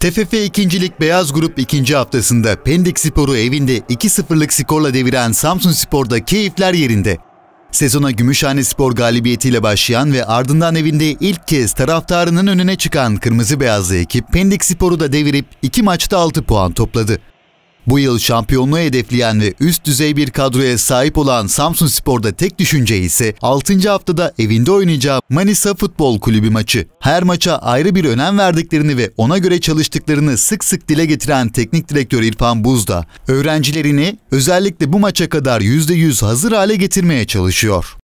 TFF ikincilik Beyaz Grup ikinci haftasında Pendik Spor'u evinde 2-0'lık skorla deviren Samsun Spor'da keyifler yerinde. Sezona Gümüşhane Spor galibiyetiyle başlayan ve ardından evinde ilk kez taraftarının önüne çıkan Kırmızı Beyazlı ekip Pendik Spor'u da devirip 2 maçta 6 puan topladı. Bu yıl şampiyonluğu hedefleyen ve üst düzey bir kadroya sahip olan Samsun Spor'da tek düşünce ise 6. haftada evinde oynayacağı Manisa Futbol Kulübü maçı. Her maça ayrı bir önem verdiklerini ve ona göre çalıştıklarını sık sık dile getiren teknik direktör İrfan Buzda, öğrencilerini özellikle bu maça kadar %100 hazır hale getirmeye çalışıyor.